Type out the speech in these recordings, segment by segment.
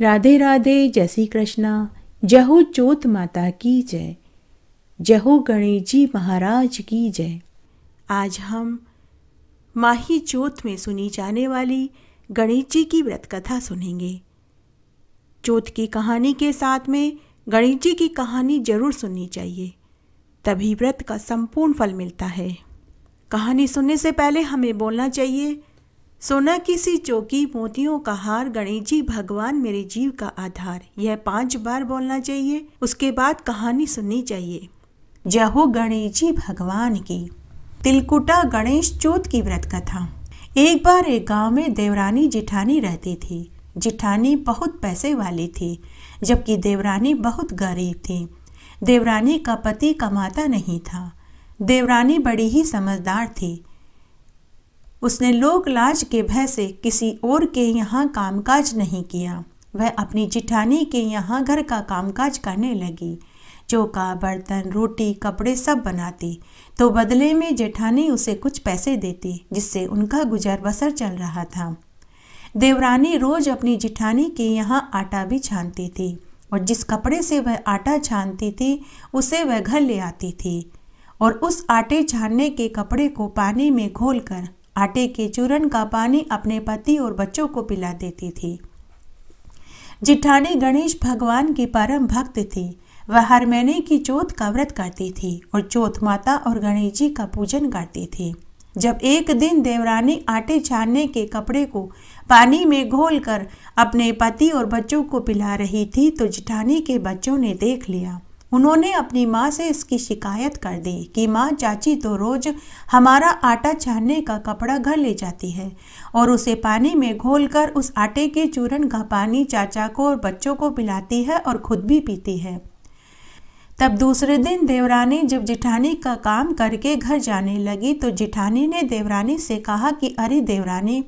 राधे राधे जय श्री कृष्णा जहो जोत माता की जय जहो गणेश जी महाराज की जय आज हम माही जोत में सुनी जाने वाली गणेश जी की व्रत कथा सुनेंगे जोत की कहानी के साथ में गणेश जी की कहानी जरूर सुननी चाहिए तभी व्रत का संपूर्ण फल मिलता है कहानी सुनने से पहले हमें बोलना चाहिए सोना की सी चौकी मोतियों का हार गणेश जी भगवान मेरे जीव का आधार यह पांच बार बोलना चाहिए उसके बाद कहानी सुननी चाहिए जय हो गणेश जी भगवान की तिलकुटा गणेश चौथ की व्रत कथा एक बार एक गांव में देवरानी जिठानी रहती थी जिठानी बहुत पैसे वाली थी जबकि देवरानी बहुत गरीब थी देवरानी का पति कमाता नहीं था देवरानी बड़ी ही समझदार थी उसने लोक लाज के भय से किसी और के यहाँ कामकाज नहीं किया वह अपनी जिठानी के यहाँ घर का कामकाज करने लगी चौका बर्तन रोटी कपड़े सब बनाती तो बदले में जेठानी उसे कुछ पैसे देती जिससे उनका गुजर बसर चल रहा था देवरानी रोज अपनी जिठानी के यहाँ आटा भी छानती थी और जिस कपड़े से वह आटा छानती थी उसे वह घर ले आती थी और उस आटे छानने के कपड़े को पानी में घोलकर आटे के चूरण का पानी अपने पति और बच्चों को पिला देती थी जिठानी गणेश भगवान की परम भक्त थी वह हर महीने की चौथ का व्रत करती थी और चौथ माता और गणेश जी का पूजन करती थी जब एक दिन देवरानी आटे छानने के कपड़े को पानी में घोलकर अपने पति और बच्चों को पिला रही थी तो जिठानी के बच्चों ने देख लिया उन्होंने अपनी माँ से इसकी शिकायत कर दी कि माँ चाची तो रोज़ हमारा आटा छानने का कपड़ा घर ले जाती है और उसे पानी में घोलकर उस आटे के चूरन का पानी चाचा को और बच्चों को पिलाती है और खुद भी पीती है तब दूसरे दिन देवरानी जब जिठानी का काम करके घर जाने लगी तो जिठानी ने देवरानी से कहा कि अरे देवरानी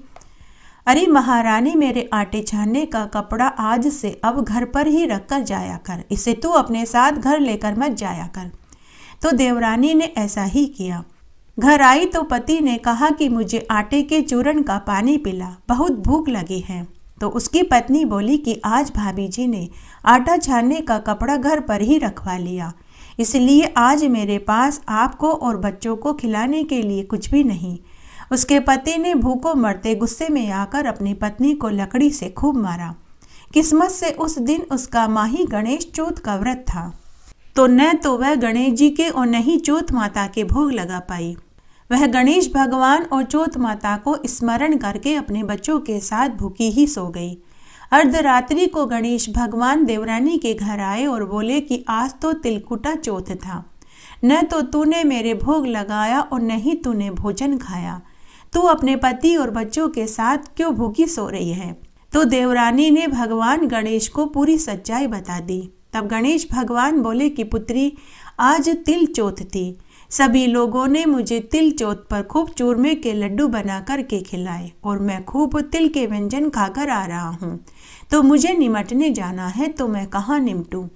अरे महारानी मेरे आटे छानने का कपड़ा आज से अब घर पर ही रख कर जाया कर इसे तू अपने साथ घर लेकर मत जाया कर तो देवरानी ने ऐसा ही किया घर आई तो पति ने कहा कि मुझे आटे के चूरण का पानी पिला बहुत भूख लगी है तो उसकी पत्नी बोली कि आज भाभी जी ने आटा छानने का कपड़ा घर पर ही रखवा लिया इसलिए आज मेरे पास आपको और बच्चों को खिलाने के लिए कुछ भी नहीं उसके पति ने भूखों मरते गुस्से में आकर अपनी पत्नी को लकड़ी से खूब मारा किस्मत से उस दिन उसका माही गणेश चौथ का व्रत था तो न तो वह गणेश जी के और न ही चौथ माता के भोग लगा पाई वह गणेश भगवान और चौथ माता को स्मरण करके अपने बच्चों के साथ भूखी ही सो गई अर्धरात्रि को गणेश भगवान देवरानी के घर आए और बोले कि आज तो तिलकुटा चौथ था न तो तूने मेरे भोग लगाया और न ही तूने भोजन खाया तू अपने पति और बच्चों के साथ क्यों भूखी सो रही है तो देवरानी ने भगवान गणेश को पूरी सच्चाई बता दी तब गणेश भगवान बोले कि पुत्री आज तिल चौथ थी सभी लोगों ने मुझे तिल चौथ पर खूब चूरमे के लड्डू बना कर के खिलाए और मैं खूब तिल के व्यंजन खाकर आ रहा हूँ तो मुझे निमटने जाना है तो मैं कहाँ निमटूँ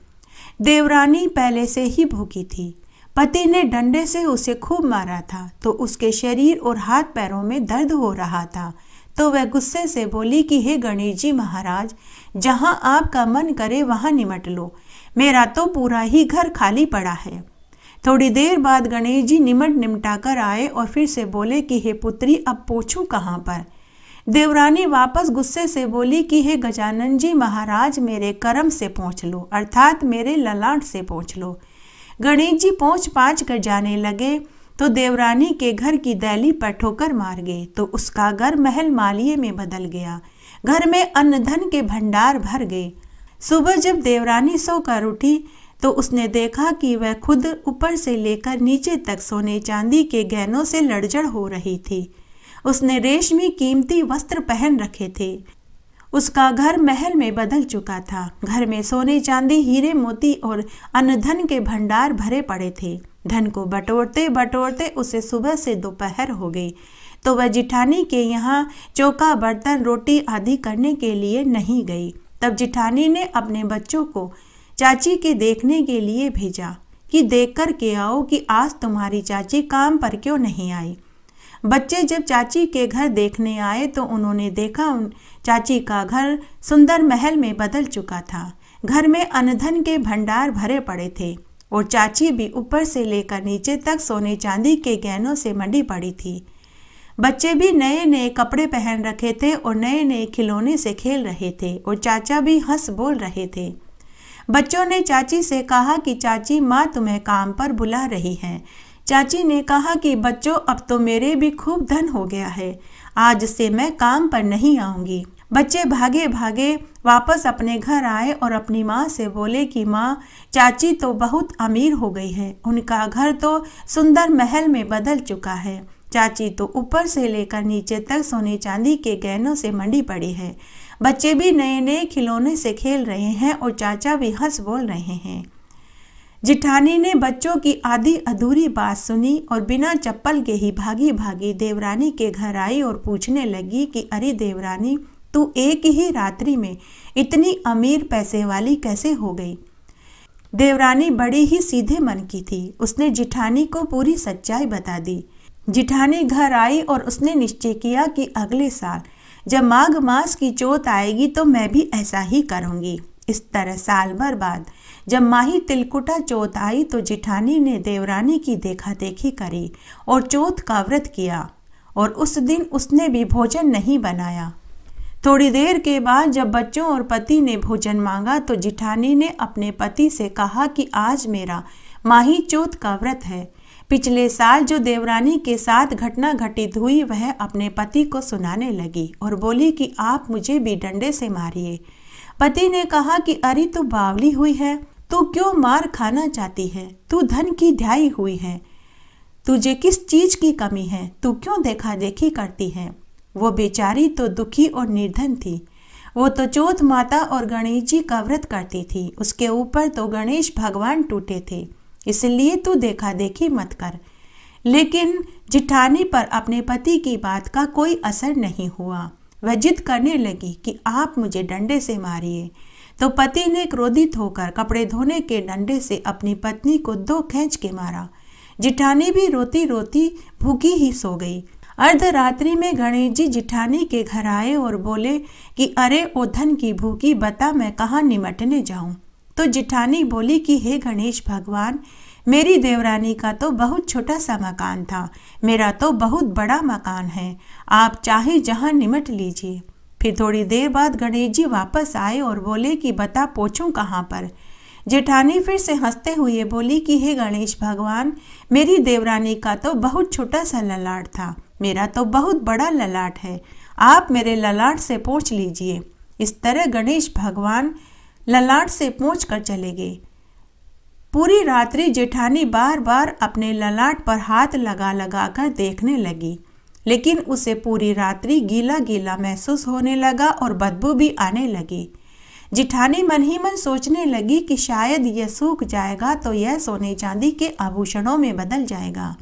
देवरानी पहले से ही भूखी थी पति ने डंडे से उसे खूब मारा था तो उसके शरीर और हाथ पैरों में दर्द हो रहा था तो वह गुस्से से बोली कि हे गणेश जी महाराज जहाँ आपका मन करे वहाँ निमट लो मेरा तो पूरा ही घर खाली पड़ा है थोड़ी देर बाद गणेश जी निमट निमटा कर आए और फिर से बोले कि हे पुत्री अब पूछूं कहाँ पर देवरानी वापस गुस्से से बोली कि हे गजानन जी महाराज मेरे कर्म से पहुँच लो अर्थात मेरे ललाट से पहुँच लो गणेश जी पहुँच पाँच कर जाने लगे तो देवरानी के घर की दैली पर ठोकर मार गए तो उसका घर महल मालिए में बदल गया घर में अन्न धन के भंडार भर गए सुबह जब देवरानी सोकर उठी तो उसने देखा कि वह खुद ऊपर से लेकर नीचे तक सोने चांदी के गहनों से लड़जड़ हो रही थी उसने रेशमी कीमती वस्त्र पहन रखे थे उसका घर महल में बदल चुका था घर में सोने चांदी हीरे मोती और धन के भंडार भरे पड़े थे धन को बटोरते बटोरते उसे सुबह से दोपहर हो गई तो वह जिठानी के यहाँ चौका बर्तन रोटी आदि करने के लिए नहीं गई तब जिठानी ने अपने बच्चों को चाची के देखने के लिए भेजा कि देख कर के आओ कि आज तुम्हारी चाची काम पर क्यों नहीं आई बच्चे जब चाची के घर देखने आए तो उन्होंने देखा उन चाची का घर सुंदर महल में बदल चुका था घर में अनधन के भंडार भरे पड़े थे और चाची भी ऊपर से लेकर नीचे तक सोने चांदी के गहनों से मंडी पड़ी थी बच्चे भी नए नए कपड़े पहन रखे थे और नए नए खिलौने से खेल रहे थे और चाचा भी हंस बोल रहे थे बच्चों ने चाची से कहा कि चाची माँ तुम्हें काम पर बुला रही हैं चाची ने कहा कि बच्चों अब तो मेरे भी खूब धन हो गया है आज से मैं काम पर नहीं आऊँगी बच्चे भागे भागे वापस अपने घर आए और अपनी माँ से बोले कि माँ चाची तो बहुत अमीर हो गई है उनका घर तो सुंदर महल में बदल चुका है चाची तो ऊपर से लेकर नीचे तक सोने चांदी के गहनों से मंडी पड़ी है बच्चे भी नए नए खिलौने से खेल रहे हैं और चाचा भी हंस बोल रहे हैं जिठानी ने बच्चों की आधी अधूरी बात सुनी और बिना चप्पल के ही भागी भागी देवरानी के घर आई और पूछने लगी कि अरे देवरानी तू एक ही रात्रि में इतनी अमीर पैसे वाली कैसे हो गई देवरानी बड़ी ही सीधे मन की थी उसने जिठानी को पूरी सच्चाई बता दी जिठानी घर आई और उसने निश्चय किया कि अगले साल जब माघ मास की चोट आएगी तो मैं भी ऐसा ही करूँगी इस तरह साल भर बाद जब माही तिलकुटा चौथ आई तो जिठानी ने देवरानी की देखा देखी करी और चौथ का व्रत किया और उस दिन उसने भी भोजन नहीं बनाया थोड़ी देर के बाद जब बच्चों और पति ने भोजन मांगा तो जिठानी ने अपने पति से कहा कि आज मेरा माही चौथ का व्रत है पिछले साल जो देवरानी के साथ घटना घटित हुई वह अपने पति को सुनाने लगी और बोली कि आप मुझे भी डंडे से मारिए पति ने कहा कि अरे तो बावली हुई है तू क्यों मार खाना चाहती है तू धन की ध्याई हुई है तुझे किस चीज की कमी है तू क्यों देखा देखी करती है वो बेचारी तो दुखी और निर्धन थी वो तो चौथ माता और गणेश जी का व्रत करती थी उसके ऊपर तो गणेश भगवान टूटे थे इसलिए तू देखा देखी मत कर लेकिन जिठानी पर अपने पति की बात का कोई असर नहीं हुआ वह जिद करने लगी कि आप मुझे डंडे से मारिए तो पति ने क्रोधित होकर कपड़े धोने के डंडे से अपनी पत्नी को दो खींच के मारा जिठानी भी रोती रोती भूखी ही सो गई अर्धरात्रि में गणेश जी जिठानी के घर आए और बोले कि अरे ओ धन की भूखी बता मैं कहाँ निमटने जाऊँ तो जिठानी बोली कि हे गणेश भगवान मेरी देवरानी का तो बहुत छोटा सा मकान था मेरा तो बहुत बड़ा मकान है आप चाहे जहाँ निमट लीजिए फिर थोड़ी देर बाद गणेश जी वापस आए और बोले कि बता पोछूं कहाँ पर जेठानी फिर से हंसते हुए बोली कि हे गणेश भगवान मेरी देवरानी का तो बहुत छोटा सा ललाट था मेरा तो बहुत बड़ा ललाट है आप मेरे ललाट से पहुँच लीजिए इस तरह गणेश भगवान ललाट से पहुँच कर चले गए पूरी रात्रि जेठानी बार बार अपने ललाट पर हाथ लगा लगा कर देखने लगी लेकिन उसे पूरी रात्रि गीला गीला महसूस होने लगा और बदबू भी आने लगी जिठानी मन ही मन सोचने लगी कि शायद यह सूख जाएगा तो यह सोने चांदी के आभूषणों में बदल जाएगा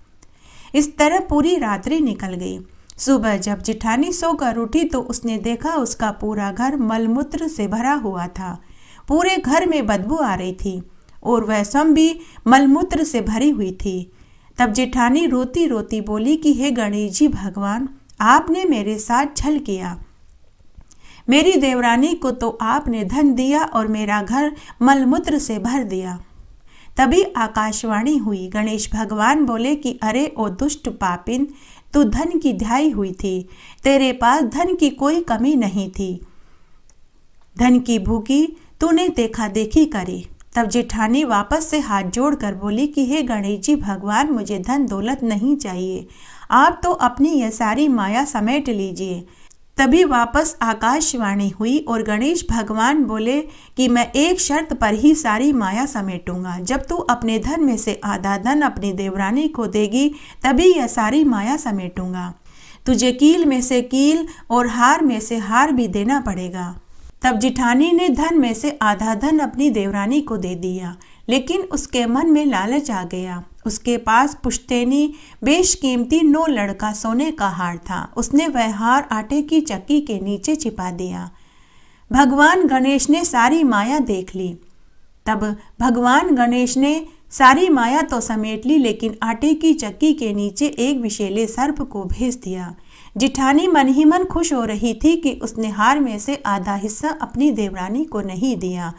इस तरह पूरी रात्रि निकल गई सुबह जब जिठानी सोकर उठी तो उसने देखा उसका पूरा घर मलमूत्र से भरा हुआ था पूरे घर में बदबू आ रही थी और वह स्वयं भी मलमूत्र से भरी हुई थी तब जेठानी रोती रोती बोली कि हे गणेश जी भगवान आपने मेरे साथ छल किया मेरी देवरानी को तो आपने धन दिया और मेरा घर मलमूत्र से भर दिया तभी आकाशवाणी हुई गणेश भगवान बोले कि अरे ओ दुष्ट पापिन तू धन की ध्याई हुई थी तेरे पास धन की कोई कमी नहीं थी धन की भूखी तूने देखा देखी करी तब जेठानी वापस से हाथ जोड़कर बोली कि हे गणेश जी भगवान मुझे धन दौलत नहीं चाहिए आप तो अपनी यह सारी माया समेट लीजिए तभी वापस आकाशवाणी हुई और गणेश भगवान बोले कि मैं एक शर्त पर ही सारी माया समेटूंगा जब तू अपने धन में से आधा धन अपनी देवरानी को देगी तभी यह सारी माया समेटूंगा तुझे कील में से कील और हार में से हार भी देना पड़ेगा तब जिठानी ने धन में से आधा धन अपनी देवरानी को दे दिया लेकिन उसके मन में लालच आ गया उसके पास पुश्तैनी बेशकीमती नौ लड़का सोने का हार था उसने वह हार आटे की चक्की के नीचे छिपा दिया भगवान गणेश ने सारी माया देख ली तब भगवान गणेश ने सारी माया तो समेट ली लेकिन आटे की चक्की के नीचे एक विशेले सर्प को भेज दिया जिठानी मन ही मन खुश हो रही थी कि उसने हार में से आधा हिस्सा अपनी देवरानी को नहीं दिया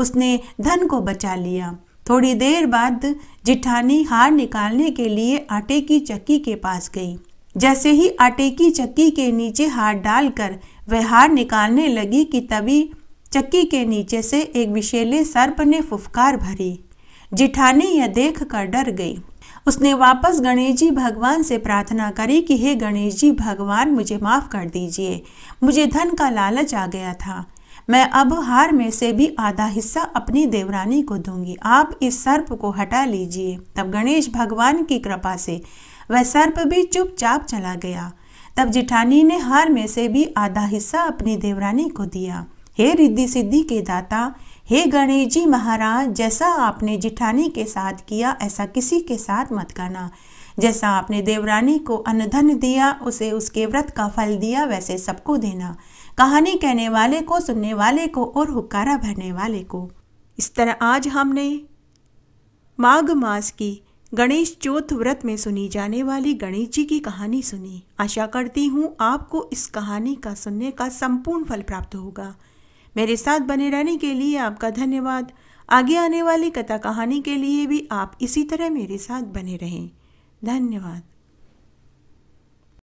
उसने धन को बचा लिया थोड़ी देर बाद जिठानी हार निकालने के लिए आटे की चक्की के पास गई जैसे ही आटे की चक्की के नीचे हार डालकर वह हार निकालने लगी कि तभी चक्की के नीचे से एक विशेले सर्प ने फुफकार भरी जिठानी यह देख कर डर गई उसने वापस गणेश जी भगवान से प्रार्थना करी कि हे गणेश जी भगवान मुझे माफ़ कर दीजिए मुझे धन का लालच आ गया था मैं अब हार में से भी आधा हिस्सा अपनी देवरानी को दूंगी आप इस सर्प को हटा लीजिए तब गणेश भगवान की कृपा से वह सर्प भी चुपचाप चला गया तब जिठानी ने हार में से भी आधा हिस्सा अपनी देवरानी को दिया हे रिद्धि सिद्धि के दाता हे गणेश जी महाराज जैसा आपने जिठानी के साथ किया ऐसा किसी के साथ मत करना जैसा आपने देवरानी को अन्नधन दिया उसे उसके व्रत का फल दिया वैसे सबको देना कहानी कहने वाले को सुनने वाले को और हुक्कारा भरने वाले को इस तरह आज हमने माघ मास की गणेश चौथ व्रत में सुनी जाने वाली गणेश जी की कहानी सुनी आशा करती हूँ आपको इस कहानी का सुनने का संपूर्ण फल प्राप्त होगा मेरे साथ बने रहने के लिए आपका धन्यवाद आगे आने वाली कथा कहानी के लिए भी आप इसी तरह मेरे साथ बने रहें धन्यवाद